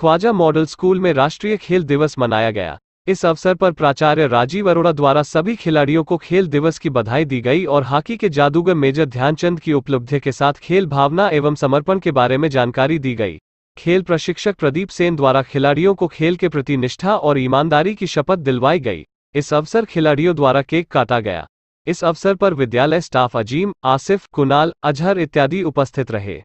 Khwaja model school में राष्ट्रीय खेल दिवस मनाया गया इस अवसर पर प्राचार्य राजीव अरोड़ा द्वारा सभी खिलाड़ियों को खेल दिवस की बधाई दी गई और हॉकी के जादूगर मेजर ध्यानचंद की उपलब्धि के साथ खेल भावना एवं समर्पण के बारे में जानकारी दी गई खेल प्रशिक्षक प्रदीप सेन द्वारा खिलाड़ियों को खेल के प्रति निष्ठा और ईमानदारी की शपथ दिलवाई गई इस अवसर खिलाड़ियों द्वारा केक काटा गया इस अवसर पर विद्यालय स्टाफ अजीम आसिफ कुनाल अजहर इत्यादि उपस्थित रहे